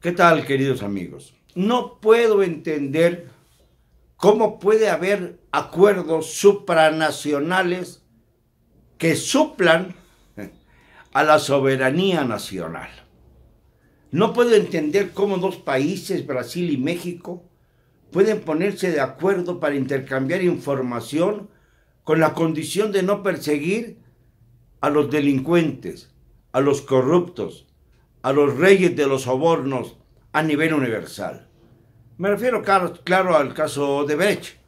¿Qué tal, queridos amigos? No puedo entender cómo puede haber acuerdos supranacionales que suplan eh, a la soberanía nacional. No puedo entender cómo dos países, Brasil y México, pueden ponerse de acuerdo para intercambiar información con la condición de no perseguir a los delincuentes, a los corruptos, a los reyes de los sobornos a nivel universal. Me refiero, claro, al caso de Brecht,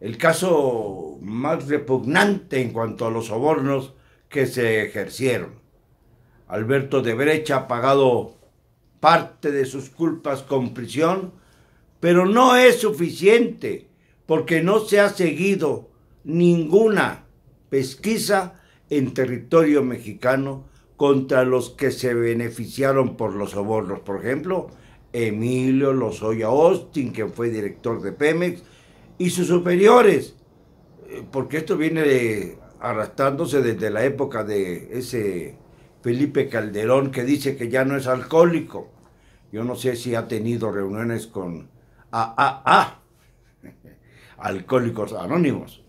el caso más repugnante en cuanto a los sobornos que se ejercieron. Alberto de Brecht ha pagado parte de sus culpas con prisión, pero no es suficiente porque no se ha seguido ninguna pesquisa en territorio mexicano contra los que se beneficiaron por los sobornos. Por ejemplo, Emilio Lozoya Austin, que fue director de Pemex, y sus superiores, eh, porque esto viene arrastrándose desde la época de ese Felipe Calderón que dice que ya no es alcohólico. Yo no sé si ha tenido reuniones con AAA, Alcohólicos Anónimos,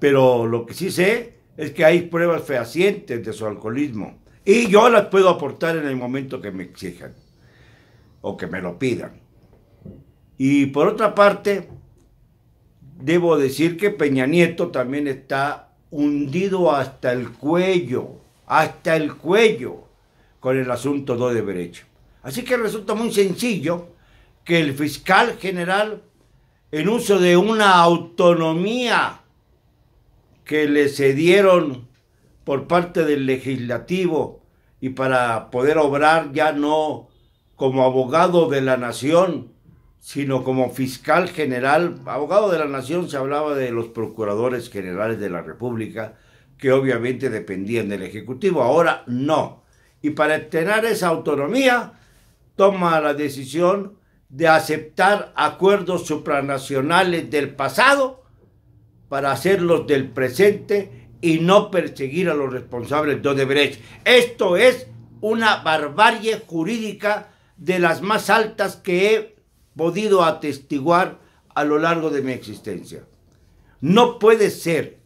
pero lo que sí sé es que hay pruebas fehacientes de su alcoholismo. Y yo las puedo aportar en el momento que me exijan o que me lo pidan. Y por otra parte, debo decir que Peña Nieto también está hundido hasta el cuello, hasta el cuello con el asunto de derecho. Así que resulta muy sencillo que el fiscal general, en uso de una autonomía que le cedieron por parte del legislativo y para poder obrar ya no como abogado de la nación, sino como fiscal general, abogado de la nación se hablaba de los procuradores generales de la República, que obviamente dependían del Ejecutivo, ahora no. Y para tener esa autonomía, toma la decisión de aceptar acuerdos supranacionales del pasado para hacerlos del presente y no perseguir a los responsables de Odebrecht. Esto es una barbarie jurídica de las más altas que he podido atestiguar a lo largo de mi existencia. No puede ser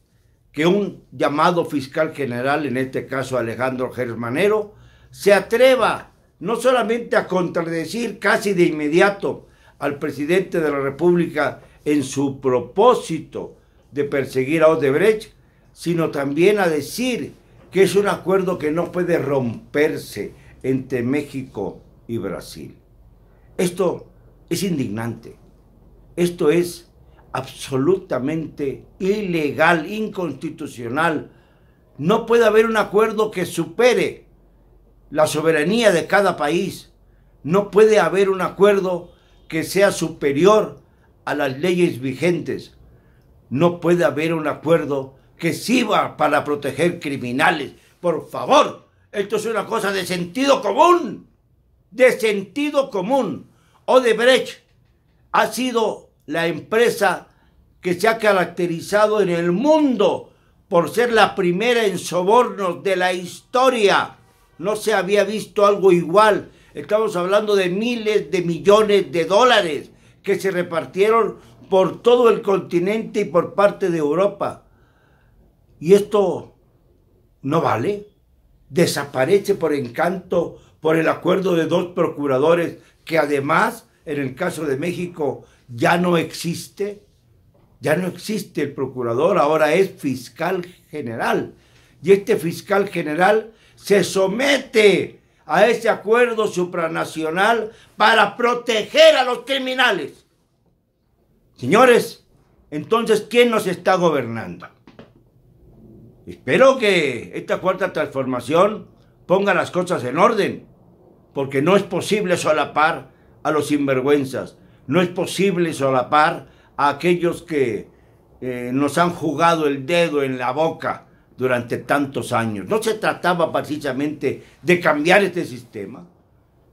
que un llamado fiscal general, en este caso Alejandro Germanero, se atreva no solamente a contradecir casi de inmediato al presidente de la República en su propósito de perseguir a Odebrecht, sino también a decir que es un acuerdo que no puede romperse entre México y Brasil. Esto es indignante. Esto es absolutamente ilegal, inconstitucional. No puede haber un acuerdo que supere la soberanía de cada país. No puede haber un acuerdo que sea superior a las leyes vigentes. No puede haber un acuerdo que sirva para proteger criminales. Por favor, esto es una cosa de sentido común. De sentido común. Odebrecht ha sido la empresa que se ha caracterizado en el mundo por ser la primera en sobornos de la historia. No se había visto algo igual. Estamos hablando de miles de millones de dólares que se repartieron por todo el continente y por parte de Europa. Y esto no vale. Desaparece por encanto, por el acuerdo de dos procuradores que además, en el caso de México, ya no existe. Ya no existe el procurador, ahora es fiscal general. Y este fiscal general se somete a ese acuerdo supranacional para proteger a los criminales. Señores, entonces, ¿quién nos está gobernando? Espero que esta cuarta transformación ponga las cosas en orden, porque no es posible solapar a los sinvergüenzas, no es posible solapar a aquellos que eh, nos han jugado el dedo en la boca durante tantos años. No se trataba precisamente de cambiar este sistema.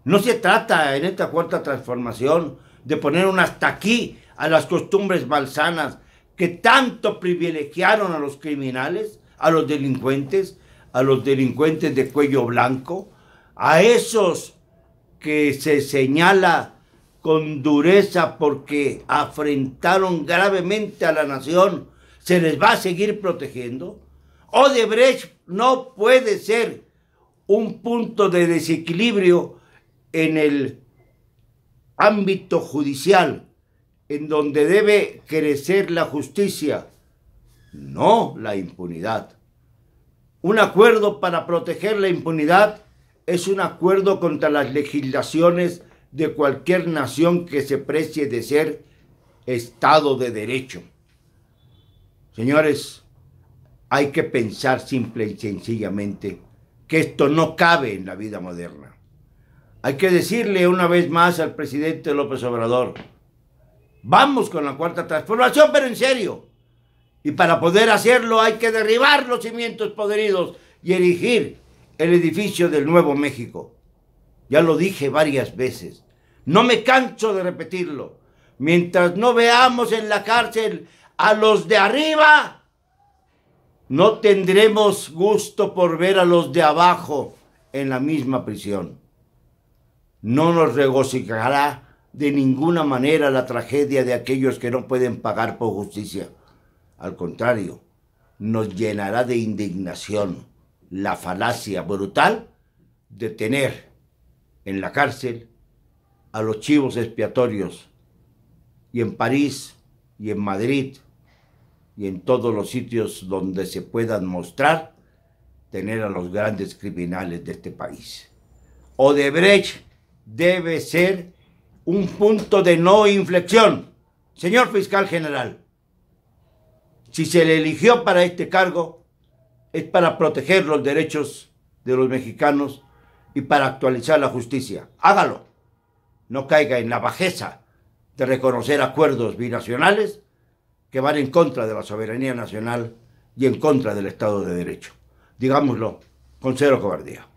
No se trata en esta cuarta transformación de poner un hasta aquí a las costumbres malsanas que tanto privilegiaron a los criminales, a los delincuentes, a los delincuentes de cuello blanco, a esos que se señala con dureza porque afrentaron gravemente a la nación, se les va a seguir protegiendo. Odebrecht no puede ser un punto de desequilibrio en el ámbito judicial, en donde debe crecer la justicia no la impunidad. Un acuerdo para proteger la impunidad es un acuerdo contra las legislaciones de cualquier nación que se precie de ser Estado de Derecho. Señores, hay que pensar simple y sencillamente que esto no cabe en la vida moderna. Hay que decirle una vez más al presidente López Obrador, vamos con la cuarta transformación, pero en serio y para poder hacerlo hay que derribar los cimientos podridos y erigir el edificio del Nuevo México. Ya lo dije varias veces. No me canso de repetirlo. Mientras no veamos en la cárcel a los de arriba, no tendremos gusto por ver a los de abajo en la misma prisión. No nos regocijará de ninguna manera la tragedia de aquellos que no pueden pagar por justicia. Al contrario, nos llenará de indignación la falacia brutal de tener en la cárcel a los chivos expiatorios y en París y en Madrid y en todos los sitios donde se puedan mostrar tener a los grandes criminales de este país. Odebrecht debe ser un punto de no inflexión. Señor fiscal general, si se le eligió para este cargo, es para proteger los derechos de los mexicanos y para actualizar la justicia. Hágalo. No caiga en la bajeza de reconocer acuerdos binacionales que van en contra de la soberanía nacional y en contra del Estado de Derecho. Digámoslo con cero cobardía.